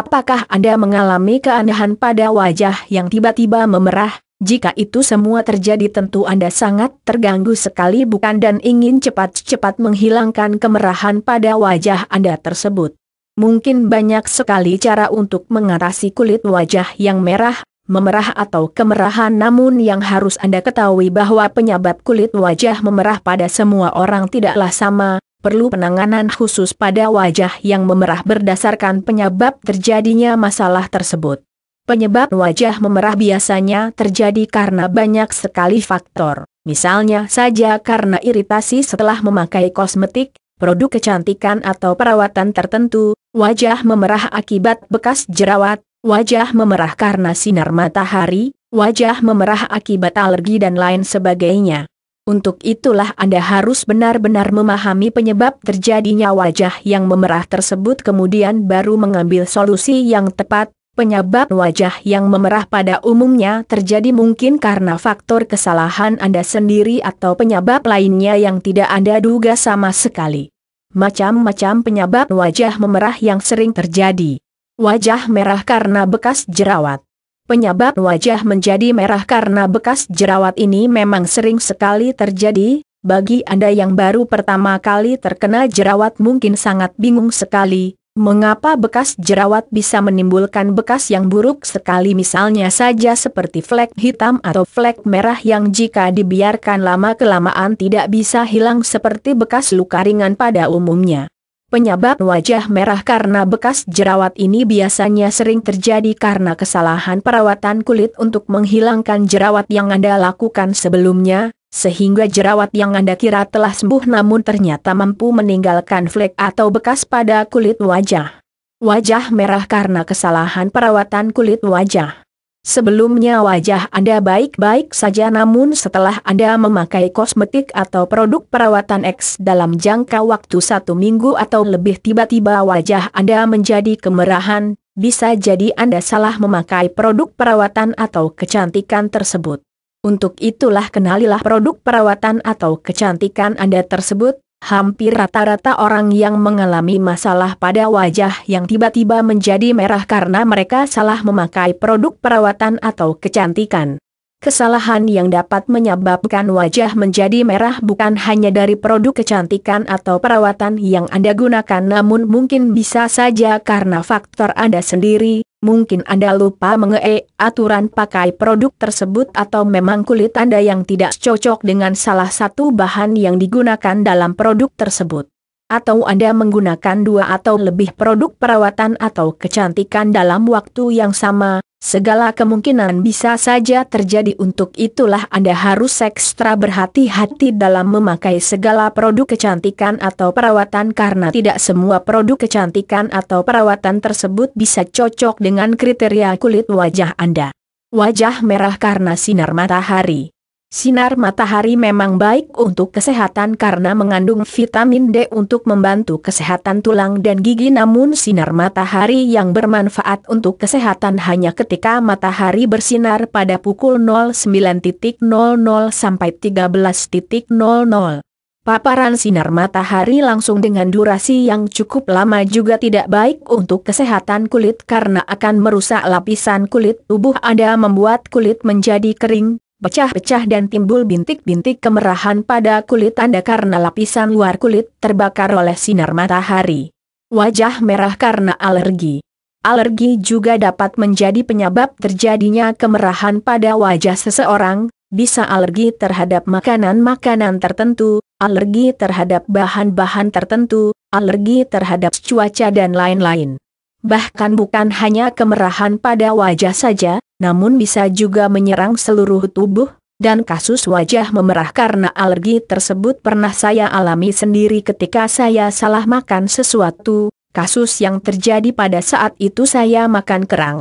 Apakah Anda mengalami keanehan pada wajah yang tiba-tiba memerah? Jika itu semua terjadi tentu Anda sangat terganggu sekali bukan dan ingin cepat-cepat menghilangkan kemerahan pada wajah Anda tersebut. Mungkin banyak sekali cara untuk mengatasi kulit wajah yang merah, memerah atau kemerahan namun yang harus Anda ketahui bahwa penyebab kulit wajah memerah pada semua orang tidaklah sama, perlu penanganan khusus pada wajah yang memerah berdasarkan penyebab terjadinya masalah tersebut. Penyebab wajah memerah biasanya terjadi karena banyak sekali faktor, misalnya saja karena iritasi setelah memakai kosmetik, produk kecantikan atau perawatan tertentu, wajah memerah akibat bekas jerawat, wajah memerah karena sinar matahari, wajah memerah akibat alergi dan lain sebagainya. Untuk itulah Anda harus benar-benar memahami penyebab terjadinya wajah yang memerah tersebut kemudian baru mengambil solusi yang tepat. Penyebab wajah yang memerah pada umumnya terjadi mungkin karena faktor kesalahan Anda sendiri atau penyebab lainnya yang tidak Anda duga sama sekali. Macam-macam penyebab wajah memerah yang sering terjadi. Wajah merah karena bekas jerawat. Penyebab wajah menjadi merah karena bekas jerawat ini memang sering sekali terjadi, bagi Anda yang baru pertama kali terkena jerawat mungkin sangat bingung sekali, mengapa bekas jerawat bisa menimbulkan bekas yang buruk sekali misalnya saja seperti flek hitam atau flek merah yang jika dibiarkan lama-kelamaan tidak bisa hilang seperti bekas luka ringan pada umumnya. Penyebab wajah merah karena bekas jerawat ini biasanya sering terjadi karena kesalahan perawatan kulit untuk menghilangkan jerawat yang Anda lakukan sebelumnya, sehingga jerawat yang Anda kira telah sembuh namun ternyata mampu meninggalkan flek atau bekas pada kulit wajah. Wajah merah karena kesalahan perawatan kulit wajah. Sebelumnya wajah Anda baik-baik saja namun setelah Anda memakai kosmetik atau produk perawatan X dalam jangka waktu satu minggu atau lebih tiba-tiba wajah Anda menjadi kemerahan, bisa jadi Anda salah memakai produk perawatan atau kecantikan tersebut. Untuk itulah kenalilah produk perawatan atau kecantikan Anda tersebut, hampir rata-rata orang yang mengalami masalah pada wajah yang tiba-tiba menjadi merah karena mereka salah memakai produk perawatan atau kecantikan. Kesalahan yang dapat menyebabkan wajah menjadi merah bukan hanya dari produk kecantikan atau perawatan yang Anda gunakan namun mungkin bisa saja karena faktor Anda sendiri, Mungkin Anda lupa mengenai aturan pakai produk tersebut atau memang kulit Anda yang tidak cocok dengan salah satu bahan yang digunakan dalam produk tersebut. Atau Anda menggunakan dua atau lebih produk perawatan atau kecantikan dalam waktu yang sama, Segala kemungkinan bisa saja terjadi untuk itulah Anda harus ekstra berhati-hati dalam memakai segala produk kecantikan atau perawatan karena tidak semua produk kecantikan atau perawatan tersebut bisa cocok dengan kriteria kulit wajah Anda. Wajah merah karena sinar matahari Sinar matahari memang baik untuk kesehatan karena mengandung vitamin D untuk membantu kesehatan tulang dan gigi namun sinar matahari yang bermanfaat untuk kesehatan hanya ketika matahari bersinar pada pukul 09.00 sampai 13.00. Paparan sinar matahari langsung dengan durasi yang cukup lama juga tidak baik untuk kesehatan kulit karena akan merusak lapisan kulit tubuh Anda membuat kulit menjadi kering, pecah-pecah dan timbul bintik-bintik kemerahan pada kulit Anda karena lapisan luar kulit terbakar oleh sinar matahari. Wajah merah karena alergi. Alergi juga dapat menjadi penyebab terjadinya kemerahan pada wajah seseorang, bisa alergi terhadap makanan-makanan tertentu, alergi terhadap bahan-bahan tertentu, alergi terhadap cuaca dan lain-lain. Bahkan bukan hanya kemerahan pada wajah saja, namun bisa juga menyerang seluruh tubuh, dan kasus wajah memerah karena alergi tersebut pernah saya alami sendiri ketika saya salah makan sesuatu, kasus yang terjadi pada saat itu saya makan kerang.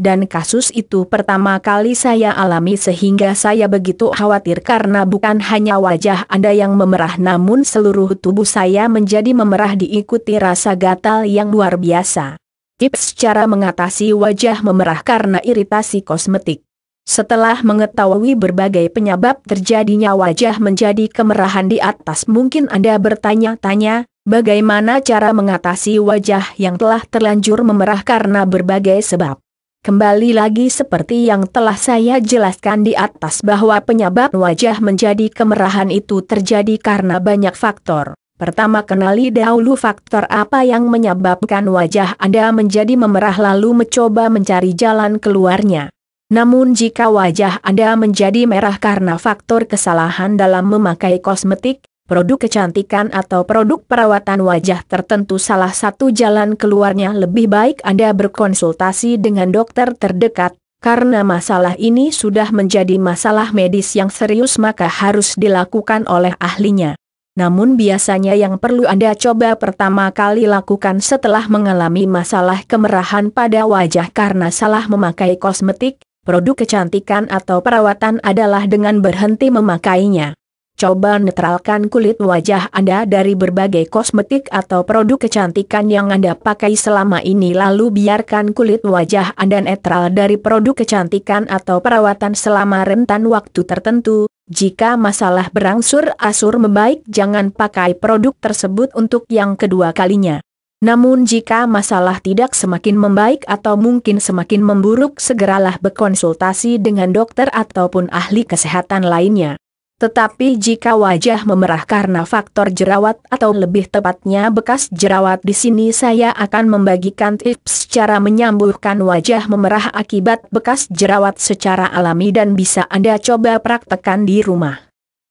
Dan kasus itu pertama kali saya alami sehingga saya begitu khawatir karena bukan hanya wajah Anda yang memerah namun seluruh tubuh saya menjadi memerah diikuti rasa gatal yang luar biasa. Tips cara mengatasi wajah memerah karena iritasi kosmetik. Setelah mengetahui berbagai penyebab terjadinya wajah menjadi kemerahan di atas mungkin Anda bertanya-tanya, bagaimana cara mengatasi wajah yang telah terlanjur memerah karena berbagai sebab. Kembali lagi seperti yang telah saya jelaskan di atas bahwa penyebab wajah menjadi kemerahan itu terjadi karena banyak faktor. Pertama kenali dahulu faktor apa yang menyebabkan wajah Anda menjadi memerah lalu mencoba mencari jalan keluarnya. Namun jika wajah Anda menjadi merah karena faktor kesalahan dalam memakai kosmetik, produk kecantikan atau produk perawatan wajah tertentu salah satu jalan keluarnya lebih baik Anda berkonsultasi dengan dokter terdekat, karena masalah ini sudah menjadi masalah medis yang serius maka harus dilakukan oleh ahlinya. Namun biasanya yang perlu Anda coba pertama kali lakukan setelah mengalami masalah kemerahan pada wajah karena salah memakai kosmetik, produk kecantikan atau perawatan adalah dengan berhenti memakainya. Coba netralkan kulit wajah Anda dari berbagai kosmetik atau produk kecantikan yang Anda pakai selama ini lalu biarkan kulit wajah Anda netral dari produk kecantikan atau perawatan selama rentan waktu tertentu, jika masalah berangsur-asur membaik jangan pakai produk tersebut untuk yang kedua kalinya. Namun jika masalah tidak semakin membaik atau mungkin semakin memburuk segeralah berkonsultasi dengan dokter ataupun ahli kesehatan lainnya. Tetapi jika wajah memerah karena faktor jerawat atau lebih tepatnya bekas jerawat di sini saya akan membagikan tips cara menyembuhkan wajah memerah akibat bekas jerawat secara alami dan bisa Anda coba praktekkan di rumah.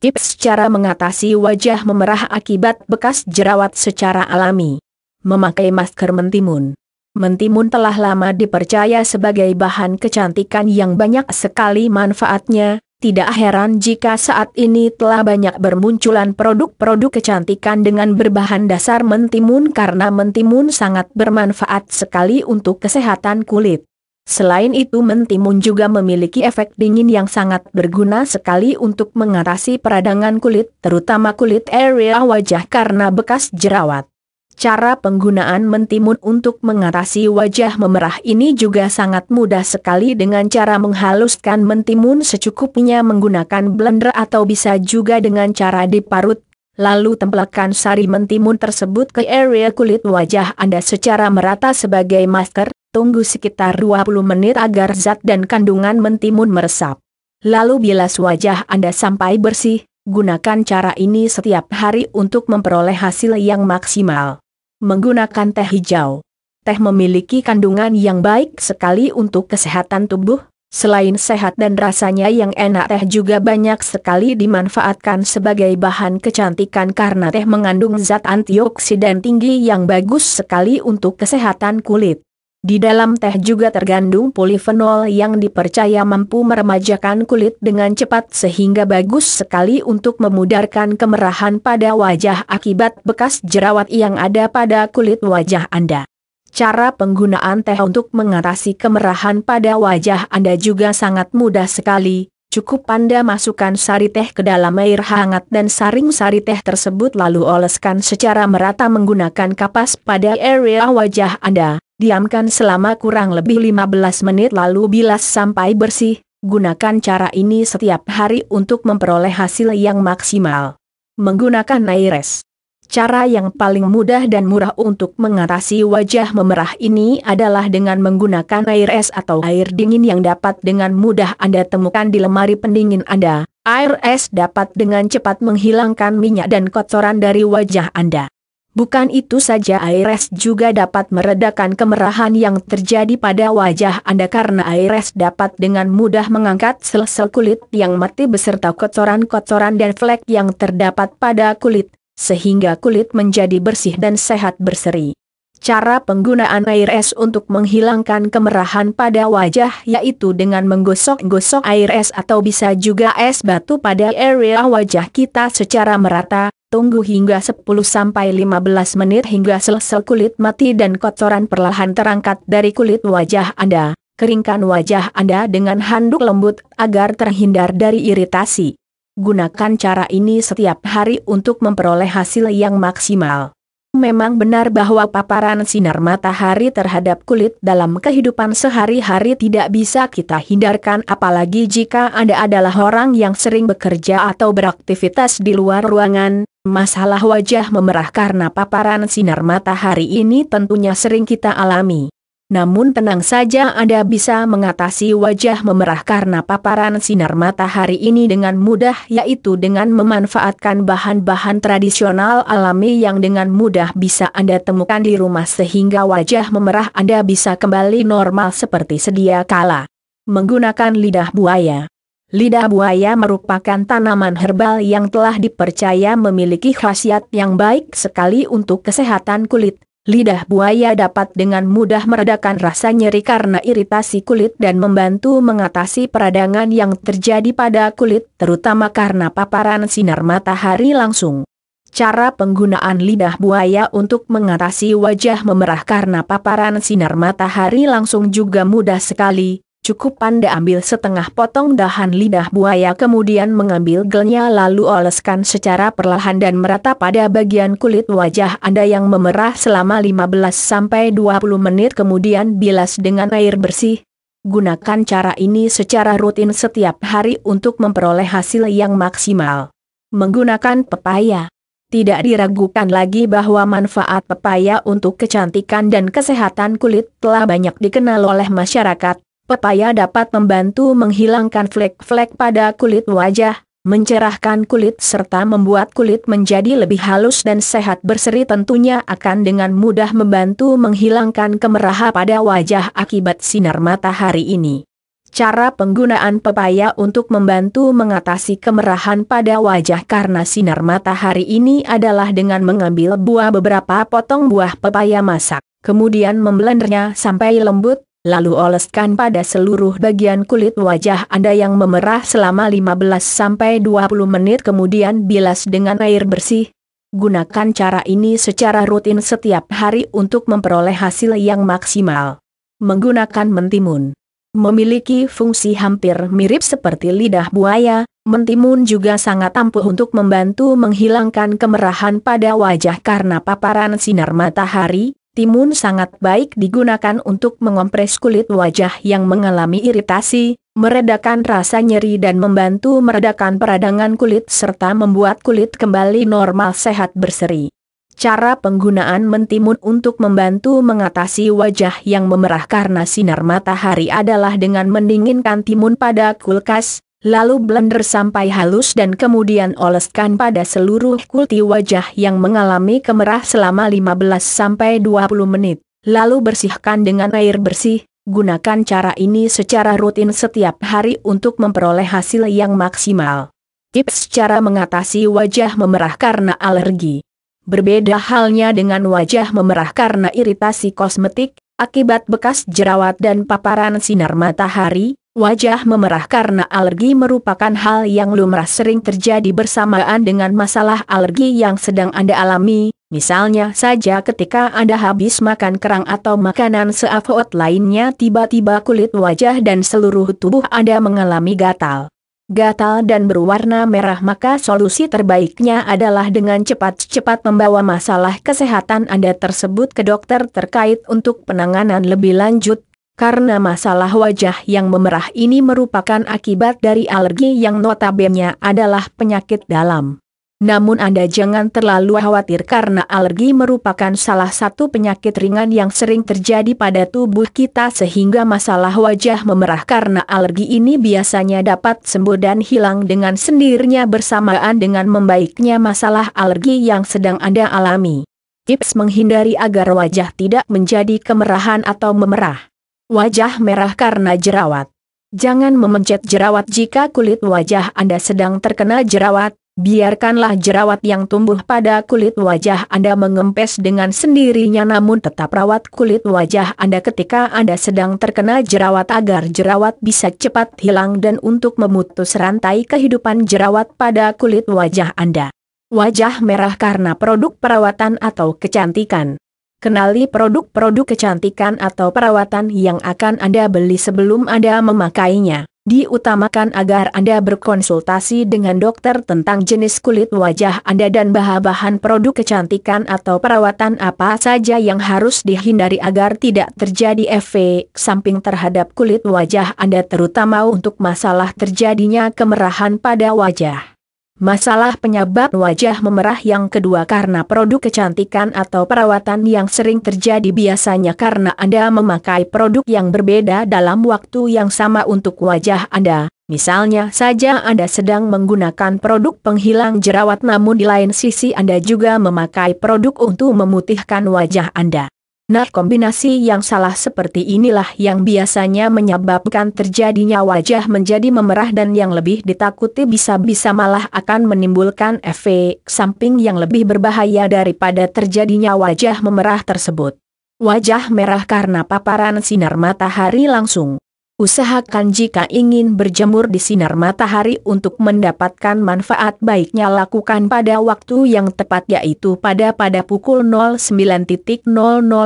Tips cara mengatasi wajah memerah akibat bekas jerawat secara alami. Memakai masker mentimun. Mentimun telah lama dipercaya sebagai bahan kecantikan yang banyak sekali manfaatnya, tidak heran jika saat ini telah banyak bermunculan produk-produk kecantikan dengan berbahan dasar mentimun karena mentimun sangat bermanfaat sekali untuk kesehatan kulit. Selain itu mentimun juga memiliki efek dingin yang sangat berguna sekali untuk mengatasi peradangan kulit terutama kulit area wajah karena bekas jerawat. Cara penggunaan mentimun untuk mengatasi wajah memerah ini juga sangat mudah sekali dengan cara menghaluskan mentimun secukupnya menggunakan blender atau bisa juga dengan cara diparut, lalu tempelkan sari mentimun tersebut ke area kulit wajah Anda secara merata sebagai masker, tunggu sekitar 20 menit agar zat dan kandungan mentimun meresap. Lalu bilas wajah Anda sampai bersih, gunakan cara ini setiap hari untuk memperoleh hasil yang maksimal menggunakan teh hijau. Teh memiliki kandungan yang baik sekali untuk kesehatan tubuh, Selain sehat dan rasanya yang enak teh juga banyak sekali dimanfaatkan sebagai bahan kecantikan karena teh mengandung zat antioksidan tinggi yang bagus sekali untuk kesehatan kulit. Di dalam teh juga tergandung polifenol yang dipercaya mampu meremajakan kulit dengan cepat sehingga bagus sekali untuk memudarkan kemerahan pada wajah akibat bekas jerawat yang ada pada kulit wajah Anda. Cara penggunaan teh untuk mengatasi kemerahan pada wajah Anda juga sangat mudah sekali. Cukup Anda masukkan sari teh ke dalam air hangat dan saring sari teh tersebut lalu oleskan secara merata menggunakan kapas pada area wajah Anda. Diamkan selama kurang lebih 15 menit lalu bilas sampai bersih, gunakan cara ini setiap hari untuk memperoleh hasil yang maksimal. Menggunakan Naires Cara yang paling mudah dan murah untuk mengatasi wajah memerah ini adalah dengan menggunakan air es atau air dingin yang dapat dengan mudah Anda temukan di lemari pendingin Anda. Air es dapat dengan cepat menghilangkan minyak dan kotoran dari wajah Anda. Bukan itu saja Aires juga dapat meredakan kemerahan yang terjadi pada wajah Anda karena Aires dapat dengan mudah mengangkat sel-sel kulit yang mati beserta kotoran-kotoran dan flek yang terdapat pada kulit, sehingga kulit menjadi bersih dan sehat berseri. Cara penggunaan air es untuk menghilangkan kemerahan pada wajah yaitu dengan menggosok-gosok air es atau bisa juga es batu pada area wajah kita secara merata, tunggu hingga 10 sampai 15 menit hingga sel-sel kulit mati dan kotoran perlahan terangkat dari kulit wajah Anda. Keringkan wajah Anda dengan handuk lembut agar terhindar dari iritasi. Gunakan cara ini setiap hari untuk memperoleh hasil yang maksimal. Memang benar bahwa paparan sinar matahari terhadap kulit dalam kehidupan sehari-hari tidak bisa kita hindarkan apalagi jika Anda adalah orang yang sering bekerja atau beraktivitas di luar ruangan. Masalah wajah memerah karena paparan sinar matahari ini tentunya sering kita alami. Namun tenang saja Anda bisa mengatasi wajah memerah karena paparan sinar matahari ini dengan mudah yaitu dengan memanfaatkan bahan-bahan tradisional alami yang dengan mudah bisa Anda temukan di rumah sehingga wajah memerah Anda bisa kembali normal seperti sedia kala. Menggunakan lidah buaya Lidah buaya merupakan tanaman herbal yang telah dipercaya memiliki khasiat yang baik sekali untuk kesehatan kulit, Lidah buaya dapat dengan mudah meredakan rasa nyeri karena iritasi kulit dan membantu mengatasi peradangan yang terjadi pada kulit terutama karena paparan sinar matahari langsung. Cara penggunaan lidah buaya untuk mengatasi wajah memerah karena paparan sinar matahari langsung juga mudah sekali, Cukup Anda ambil setengah potong dahan lidah buaya kemudian mengambil gelnya lalu oleskan secara perlahan dan merata pada bagian kulit wajah Anda yang memerah selama 15-20 menit kemudian bilas dengan air bersih. Gunakan cara ini secara rutin setiap hari untuk memperoleh hasil yang maksimal. Menggunakan pepaya tidak diragukan lagi bahwa manfaat pepaya untuk kecantikan dan kesehatan kulit telah banyak dikenal oleh masyarakat, Pepaya dapat membantu menghilangkan flek-flek pada kulit wajah, mencerahkan kulit serta membuat kulit menjadi lebih halus dan sehat berseri tentunya akan dengan mudah membantu menghilangkan kemerahan pada wajah akibat sinar matahari ini. Cara penggunaan pepaya untuk membantu mengatasi kemerahan pada wajah karena sinar matahari ini adalah dengan mengambil buah beberapa potong buah pepaya masak, kemudian memblendernya sampai lembut, lalu oleskan pada seluruh bagian kulit wajah Anda yang memerah selama 15-20 menit kemudian bilas dengan air bersih. Gunakan cara ini secara rutin setiap hari untuk memperoleh hasil yang maksimal. Menggunakan mentimun Memiliki fungsi hampir mirip seperti lidah buaya, mentimun juga sangat ampuh untuk membantu menghilangkan kemerahan pada wajah karena paparan sinar matahari, timun sangat baik digunakan untuk mengompres kulit wajah yang mengalami iritasi, meredakan rasa nyeri dan membantu meredakan peradangan kulit serta membuat kulit kembali normal sehat berseri. Cara penggunaan mentimun untuk membantu mengatasi wajah yang memerah karena sinar matahari adalah dengan mendinginkan timun pada kulkas, lalu blender sampai halus dan kemudian oleskan pada seluruh kulti wajah yang mengalami kemerah selama 15-20 menit. Lalu bersihkan dengan air bersih, gunakan cara ini secara rutin setiap hari untuk memperoleh hasil yang maksimal. Tips cara mengatasi wajah memerah karena alergi. Berbeda halnya dengan wajah memerah karena iritasi kosmetik, akibat bekas jerawat dan paparan sinar matahari, Wajah memerah karena alergi merupakan hal yang lumrah sering terjadi bersamaan dengan masalah alergi yang sedang Anda alami, misalnya saja ketika Anda habis makan kerang atau makanan seafot lainnya tiba-tiba kulit wajah dan seluruh tubuh Anda mengalami gatal. Gatal dan berwarna merah maka solusi terbaiknya adalah dengan cepat-cepat membawa masalah kesehatan Anda tersebut ke dokter terkait untuk penanganan lebih lanjut karena masalah wajah yang memerah ini merupakan akibat dari alergi yang notabene adalah penyakit dalam. Namun Anda jangan terlalu khawatir karena alergi merupakan salah satu penyakit ringan yang sering terjadi pada tubuh kita sehingga masalah wajah memerah karena alergi ini biasanya dapat sembuh dan hilang dengan sendirinya bersamaan dengan membaiknya masalah alergi yang sedang Anda alami. Tips menghindari agar wajah tidak menjadi kemerahan atau memerah. Wajah merah karena jerawat. Jangan memencet jerawat jika kulit wajah Anda sedang terkena jerawat, biarkanlah jerawat yang tumbuh pada kulit wajah Anda mengempes dengan sendirinya namun tetap rawat kulit wajah Anda ketika Anda sedang terkena jerawat agar jerawat bisa cepat hilang dan untuk memutus rantai kehidupan jerawat pada kulit wajah Anda. Wajah merah karena produk perawatan atau kecantikan. Kenali produk-produk kecantikan atau perawatan yang akan Anda beli sebelum Anda memakainya. Diutamakan agar Anda berkonsultasi dengan dokter tentang jenis kulit wajah Anda dan bahan-bahan produk kecantikan atau perawatan apa saja yang harus dihindari agar tidak terjadi efek samping terhadap kulit wajah Anda terutama untuk masalah terjadinya kemerahan pada wajah. Masalah penyebab wajah memerah yang kedua karena produk kecantikan atau perawatan yang sering terjadi biasanya karena Anda memakai produk yang berbeda dalam waktu yang sama untuk wajah Anda. Misalnya saja Anda sedang menggunakan produk penghilang jerawat namun di lain sisi Anda juga memakai produk untuk memutihkan wajah Anda. Nah kombinasi yang salah seperti inilah yang biasanya menyebabkan terjadinya wajah menjadi memerah dan yang lebih ditakuti bisa-bisa malah akan menimbulkan efek samping yang lebih berbahaya daripada terjadinya wajah memerah tersebut. Wajah merah karena paparan sinar matahari langsung. Usahakan jika ingin berjemur di sinar matahari untuk mendapatkan manfaat baiknya lakukan pada waktu yang tepat yaitu pada pada pukul 09.00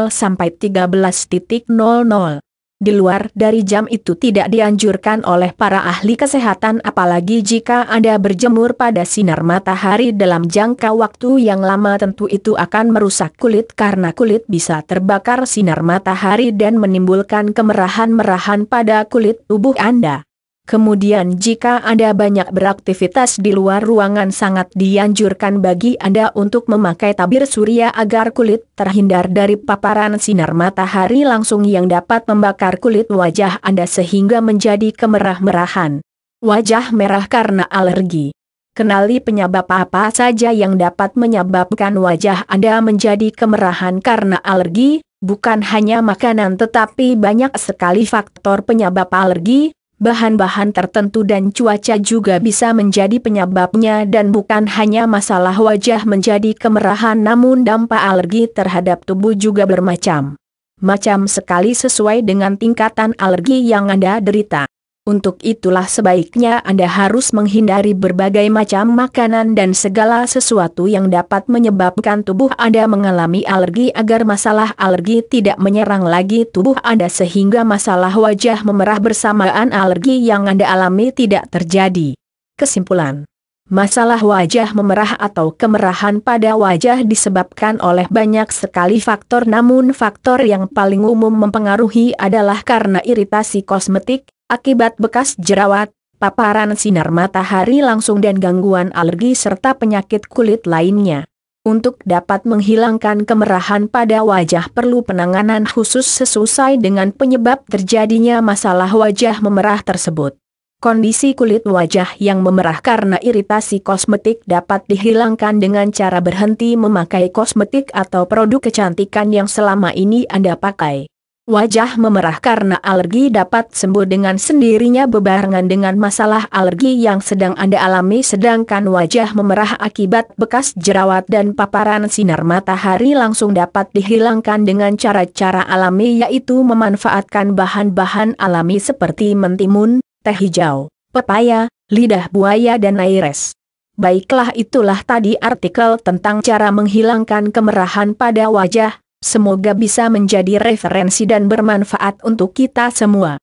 sampai 13.00 di luar dari jam itu tidak dianjurkan oleh para ahli kesehatan apalagi jika Anda berjemur pada sinar matahari dalam jangka waktu yang lama tentu itu akan merusak kulit karena kulit bisa terbakar sinar matahari dan menimbulkan kemerahan-merahan pada kulit tubuh Anda. Kemudian jika Anda banyak beraktivitas di luar ruangan sangat dianjurkan bagi Anda untuk memakai tabir surya agar kulit terhindar dari paparan sinar matahari langsung yang dapat membakar kulit wajah Anda sehingga menjadi kemerah-merahan. Wajah merah karena alergi. Kenali penyebab apa saja yang dapat menyebabkan wajah Anda menjadi kemerahan karena alergi, bukan hanya makanan tetapi banyak sekali faktor penyebab alergi, bahan-bahan tertentu dan cuaca juga bisa menjadi penyebabnya dan bukan hanya masalah wajah menjadi kemerahan namun dampak alergi terhadap tubuh juga bermacam. Macam sekali sesuai dengan tingkatan alergi yang Anda derita. Untuk itulah sebaiknya Anda harus menghindari berbagai macam makanan dan segala sesuatu yang dapat menyebabkan tubuh Anda mengalami alergi agar masalah alergi tidak menyerang lagi tubuh Anda sehingga masalah wajah memerah bersamaan alergi yang Anda alami tidak terjadi. Kesimpulan Masalah wajah memerah atau kemerahan pada wajah disebabkan oleh banyak sekali faktor namun faktor yang paling umum mempengaruhi adalah karena iritasi kosmetik, akibat bekas jerawat, paparan sinar matahari langsung dan gangguan alergi serta penyakit kulit lainnya. Untuk dapat menghilangkan kemerahan pada wajah perlu penanganan khusus sesuai dengan penyebab terjadinya masalah wajah memerah tersebut. Kondisi kulit wajah yang memerah karena iritasi kosmetik dapat dihilangkan dengan cara berhenti memakai kosmetik atau produk kecantikan yang selama ini Anda pakai. Wajah memerah karena alergi dapat sembuh dengan sendirinya bebarengan dengan masalah alergi yang sedang Anda alami sedangkan wajah memerah akibat bekas jerawat dan paparan sinar matahari langsung dapat dihilangkan dengan cara-cara alami yaitu memanfaatkan bahan-bahan alami seperti mentimun, teh hijau, pepaya, lidah buaya dan air es. Baiklah itulah tadi artikel tentang cara menghilangkan kemerahan pada wajah, semoga bisa menjadi referensi dan bermanfaat untuk kita semua.